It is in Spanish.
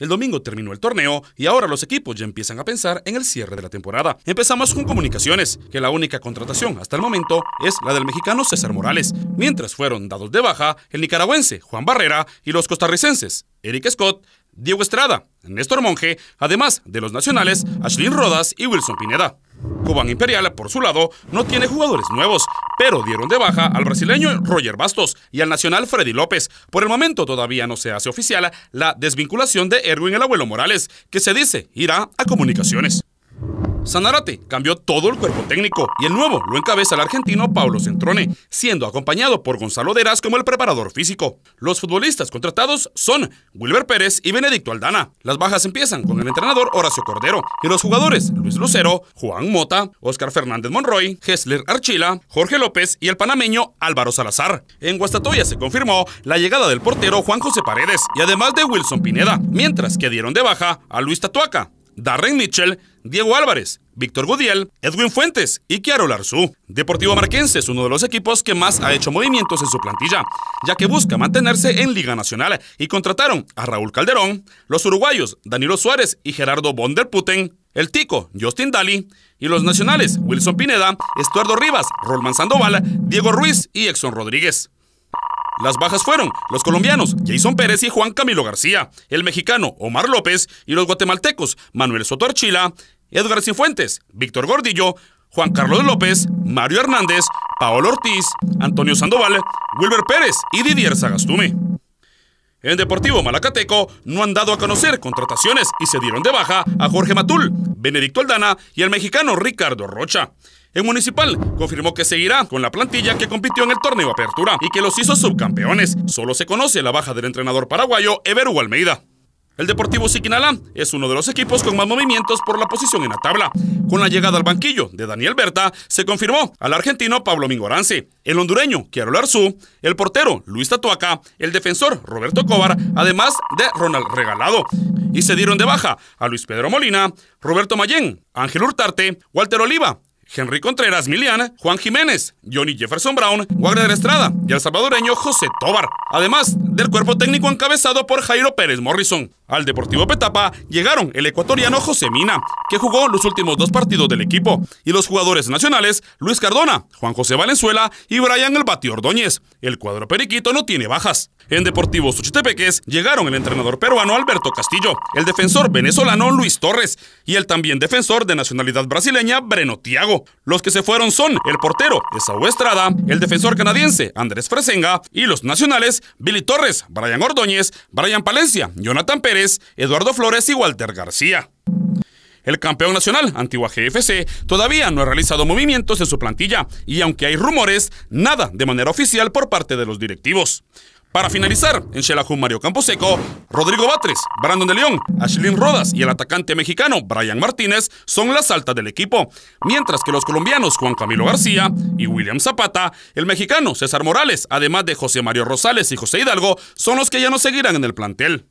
El domingo terminó el torneo y ahora los equipos ya empiezan a pensar en el cierre de la temporada. Empezamos con comunicaciones, que la única contratación hasta el momento es la del mexicano César Morales, mientras fueron dados de baja el nicaragüense Juan Barrera y los costarricenses Eric Scott, Diego Estrada, Néstor Monge, además de los nacionales Ashlyn Rodas y Wilson Pineda cubano Imperial, por su lado, no tiene jugadores nuevos, pero dieron de baja al brasileño Roger Bastos y al nacional Freddy López. Por el momento todavía no se hace oficial la desvinculación de Erwin el Abuelo Morales, que se dice irá a comunicaciones. Zanarate cambió todo el cuerpo técnico y el nuevo lo encabeza el argentino Paulo Centrone, siendo acompañado por Gonzalo Deras como el preparador físico. Los futbolistas contratados son Wilber Pérez y Benedicto Aldana. Las bajas empiezan con el entrenador Horacio Cordero y los jugadores Luis Lucero, Juan Mota, Oscar Fernández Monroy, Hessler Archila, Jorge López y el panameño Álvaro Salazar. En Guastatoya se confirmó la llegada del portero Juan José Paredes y además de Wilson Pineda, mientras que dieron de baja a Luis Tatuaca, Darren Mitchell, Diego Álvarez, Víctor Gudiel, Edwin Fuentes y Kiaro Larzú. Deportivo Marquense es uno de los equipos que más ha hecho movimientos en su plantilla, ya que busca mantenerse en Liga Nacional y contrataron a Raúl Calderón, los uruguayos Danilo Suárez y Gerardo Putten, el Tico, Justin Daly, y los nacionales Wilson Pineda, Estuardo Rivas, Rolman Sandoval, Diego Ruiz y Exxon Rodríguez. Las bajas fueron los colombianos Jason Pérez y Juan Camilo García, el mexicano Omar López y los guatemaltecos Manuel Soto Archila, Edgar Cifuentes, Víctor Gordillo, Juan Carlos López, Mario Hernández, Paolo Ortiz, Antonio Sandoval, Wilber Pérez y Didier Sagastume. En Deportivo Malacateco no han dado a conocer contrataciones y se dieron de baja a Jorge Matul, Benedicto Aldana y el mexicano Ricardo Rocha. El Municipal confirmó que seguirá con la plantilla que compitió en el torneo Apertura y que los hizo subcampeones. Solo se conoce la baja del entrenador paraguayo Everu Almeida. El Deportivo Siquinalá es uno de los equipos con más movimientos por la posición en la tabla. Con la llegada al banquillo de Daniel Berta, se confirmó al argentino Pablo Mingorance, el hondureño Kiaro Larzú, el portero Luis Tatuaca, el defensor Roberto Cobar, además de Ronald Regalado. Y se dieron de baja a Luis Pedro Molina, Roberto Mayén, Ángel Hurtarte, Walter Oliva, Henry Contreras Miliana, Juan Jiménez, Johnny Jefferson Brown, Wagner Estrada y el salvadoreño José Tobar. Además del cuerpo técnico encabezado por Jairo Pérez Morrison. Al Deportivo Petapa llegaron el ecuatoriano José Mina, que jugó los últimos dos partidos del equipo, y los jugadores nacionales Luis Cardona, Juan José Valenzuela y Brian El Bati Ordóñez. El cuadro periquito no tiene bajas. En Deportivo Suchitepeques llegaron el entrenador peruano Alberto Castillo, el defensor venezolano Luis Torres y el también defensor de nacionalidad brasileña Breno Tiago. Los que se fueron son el portero Esaú Estrada, el defensor canadiense Andrés Fresenga y los nacionales Billy Torres, Brian Ordóñez, Brian Palencia, Jonathan Pérez, Eduardo Flores y Walter García. El campeón nacional, antigua GFC, todavía no ha realizado movimientos en su plantilla y aunque hay rumores, nada de manera oficial por parte de los directivos. Para finalizar, en Shelahu Mario Camposeco, Rodrigo Batres, Brandon de León, Ashlyn Rodas y el atacante mexicano Brian Martínez son las altas del equipo, mientras que los colombianos Juan Camilo García y William Zapata, el mexicano César Morales, además de José Mario Rosales y José Hidalgo, son los que ya no seguirán en el plantel.